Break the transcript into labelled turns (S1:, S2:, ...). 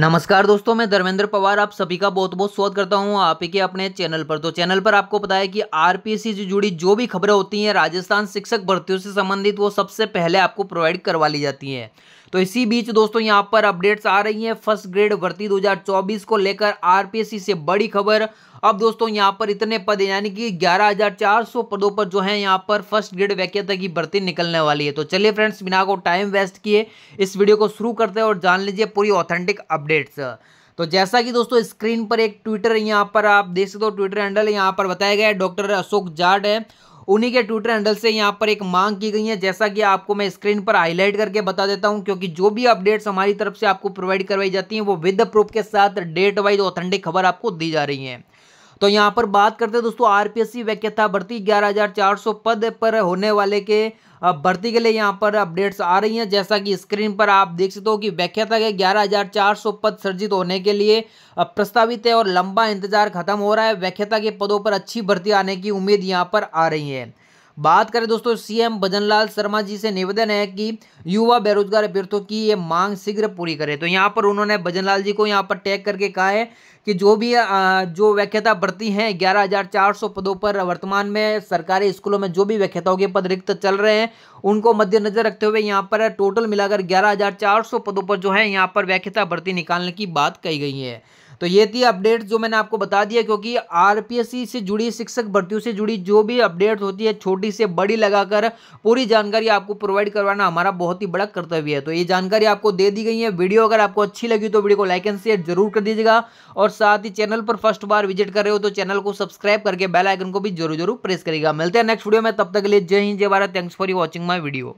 S1: नमस्कार दोस्तों मैं धर्मेंद्र पवार आप सभी का बहुत बहुत स्वागत करता हूं आप ही के अपने चैनल पर तो चैनल पर आपको पता है कि आरपीएससी से जुड़ी जो भी खबरें होती हैं राजस्थान शिक्षक भर्तियों से संबंधित वो सबसे पहले आपको प्रोवाइड करवा ली जाती हैं तो इसी बीच दोस्तों यहाँ पर अपडेट्स आ रही हैं फर्स्ट ग्रेड भर्ती 2024 को लेकर आरपीएससी से बड़ी खबर अब दोस्तों यहाँ पर इतने पद यानी कि 11,400 पदों पर जो है यहाँ पर फर्स्ट ग्रेड वैक्यता की भर्ती निकलने वाली है तो चलिए फ्रेंड्स बिना को टाइम वेस्ट किए इस वीडियो को शुरू करते हैं और जान लीजिए पूरी ऑथेंटिक अपडेट्स तो जैसा कि दोस्तों स्क्रीन पर एक ट्विटर यहाँ पर आप देख सकते हो ट्विटर हैंडल यहाँ पर बताया गया है डॉक्टर अशोक जाट है उन्हीं के ट्विटर हैंडल से यहाँ पर एक मांग की गई है जैसा कि आपको मैं स्क्रीन पर हाईलाइट करके बता देता हूँ क्योंकि जो भी अपडेट्स हमारी तरफ से आपको प्रोवाइड करवाई जाती हैं वो विद प्रूफ के साथ डेट वाइज ऑथेंटिक खबर आपको दी जा रही है तो यहाँ पर बात करते हैं दोस्तों आरपीएससी वैक्यता भर्ती 11,400 पद पर होने वाले के भर्ती के लिए यहाँ पर अपडेट्स आ रही हैं जैसा कि स्क्रीन पर आप देख सकते हो कि व्याख्याता के 11,400 पद सर्जित होने के लिए प्रस्तावित है और लंबा इंतजार खत्म हो रहा है व्याख्याता के पदों पर अच्छी भर्ती आने की उम्मीद यहाँ पर आ रही है बात करें दोस्तों सीएम भजनलाल शर्मा जी से निवेदन है कि युवा बेरोजगार अभ्यर्थियों की ये मांग शीघ्र पूरी करें तो यहाँ पर उन्होंने भजनलाल जी को यहाँ पर टैग करके कहा है कि जो भी जो व्याख्याता भर्ती हैं 11,400 पदों पर वर्तमान में सरकारी स्कूलों में जो भी व्याख्याताओं के पद रिक्त चल रहे हैं उनको मद्देनजर रखते हुए यहाँ पर टोटल मिलाकर सौ पदों पर जो है यहाँ पर व्याख्याता भर्ती निकालने की बात कही गई है तो ये थी अपडेट जो मैंने आपको बता दिया क्योंकि आरपीएससी से जुड़ी शिक्षक भर्तियों से जुड़ी जो भी अपडेट होती है छोटी से बड़ी लगाकर पूरी जानकारी आपको प्रोवाइड करवाना हमारा बहुत ही बड़ा कर्तव्य है तो ये जानकारी आपको दे दी गई है वीडियो अगर आपको अच्छी लगी तो वीडियो को लाइक एंड शेयर जरूर कर दीजिएगा और साथ ही चैनल पर फर्स्ट बार विजिट कर रहे हो तो चैनल को सब्सक्राइब करके बेलाइकन को भी जरूर जरूर प्रेस करेगा मिलते हैं नेक्स्ट वीडियो में तब तक ले लिए जय हिंद जय Bharat thanks for you watching my video